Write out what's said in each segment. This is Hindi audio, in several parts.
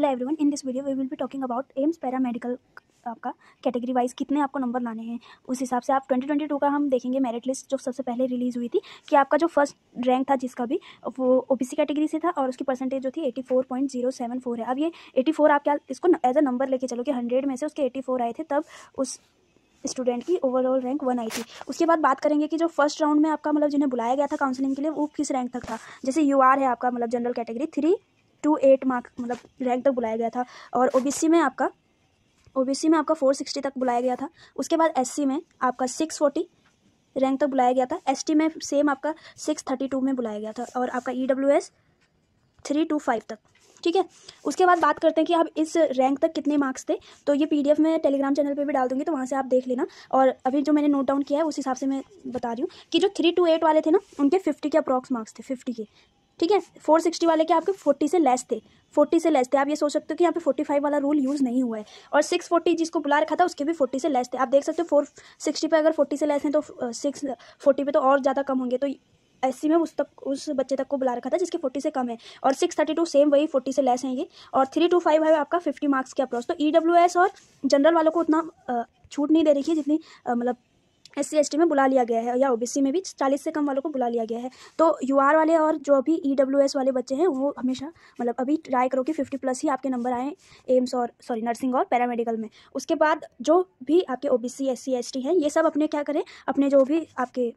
hello everyone in this video we will be talking about AIIMS paramedical आपका कैटेगरी वाइज कितने आपको नंबर लाने हैं उस हिसाब से आप 2022 का हम देखेंगे मेरिट लिस्ट जो सबसे पहले रिलीज़ हुई थी कि आपका जो फर्स्ट रैंक था जिसका भी वो ओबीसी कैटेगरी से था और उसकी परसेंटेज जो थी 84.074 है अब ये 84 आप क्या इसको एज अ नंबर लेके चलो कि हंड्रेड में से उसके 84 आए थे तब उस स्टूडेंट की ओवरऑल रैंक वन आई थी उसके बाद बात करेंगे कि जो फर्स्ट राउंड में आपका मतलब जिन्हें बुलाया गया था काउंसलिंग के लिए वो किस रैंक तक था जैसे यू है आपका मतलब general category three two eight mark मतलब रैंक तक बुलाया गया था और ओ में आपका ओ में आपका फोर सिक्सटी तक बुलाया गया था उसके बाद एस में आपका सिक्स फोर्टी रैंक तक बुलाया गया था एस में सेम आपका सिक्स थर्टी टू में बुलाया गया था और आपका E W S three two five तक ठीक है उसके बाद बात करते हैं कि आप इस रैंक तक कितने मार्क्स थे तो ये पी मैं टेलीग्राम चैनल पर भी डाल दूँगी तो वहाँ से आप देख लेना और अभी जो मैंने नोट डाउन किया है उस हिसाब से मैं बता रही हूँ कि जो थ्री टू एट वाले थे ना उनके फिफ्टी के अप्रॉक्स मार्क्स थे फिफ्टी के ठीक है फोर सिक्सटी वाले के आपके फोर्टी से लेस थे फोर्टी से लेस थे आप ये सोच सकते हो कि यहाँ पे फोर्टी फाइव वाला रूल यूज़ नहीं हुआ है और सिक्स फोर्टी जिसको बुला रखा था उसके भी फोर्टी से लेस थे आप देख सकते हो फोर सिक्सटी पर अगर फोर्टी से लेस हैं तो सिक्स फोर्टी पे तो और ज़्यादा कम होंगे तो ऐसी में उस तक उस बच्चे तक को बुला रखा था जिसके फोर्टी से कम है और सिक्स थर्टी टू सेम वही फोर्टी से लेस हैं ये और थ्री टू फाइव है आपका फिफ्टी मार्क्स के अप्रोच तो ई e एस और जनरल वालों को उतना छूट नहीं दे रही है जितनी मतलब एस सी में बुला लिया गया है या ओबीसी में भी चालीस से कम वालों को बुला लिया गया है तो यू वाले और जो अभी ई वाले बच्चे हैं वो हमेशा मतलब अभी ट्राई करो कि फिफ्टी प्लस ही आपके नंबर आएँ एम्स और सॉरी नर्सिंग और पैरामेडिकल में उसके बाद जो भी आपके O B C S C हैं ये सब अपने क्या करें अपने जो भी आपके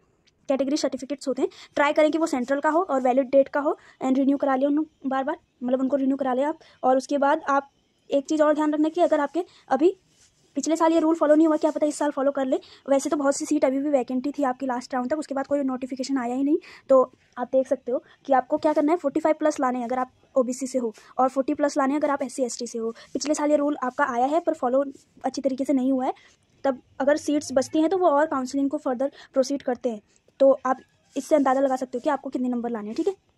कैटेगरी सर्टिफिकेट्स होते हैं ट्राई करें कि वो सेंट्रल का हो और वैलिड डेट का हो एंड रिन्यू करा लें उन बार बार मतलब उनको रिन्यू करा लें आप और उसके बाद आप एक चीज़ और ध्यान रखना कि अगर आपके अभी पिछले साल ये रूल फॉलो नहीं हुआ क्या पता इस साल फॉलो कर ले वैसे तो बहुत सी सीट अभी भी वैकेंटी थी आपकी लास्ट राउंड तक उसके बाद कोई नोटिफिकेशन आया ही नहीं तो आप देख सकते हो कि आपको क्या करना है फोर्टी फाइव प्लस लाने अगर आप ओ से हो और फोर्टी प्लस लाने अगर आप एस सी से हो पिछले साल ये रूल आपका आया है पर फॉलो अच्छी तरीके से नहीं हुआ है तब अगर सीट्स बचती हैं तो वो और काउंसलिंग को फर्दर प्रोसीड करते हैं तो आप इससे अंदाज़ा लगा सकते हो कि आपको कितने नंबर लाने हैं ठीक है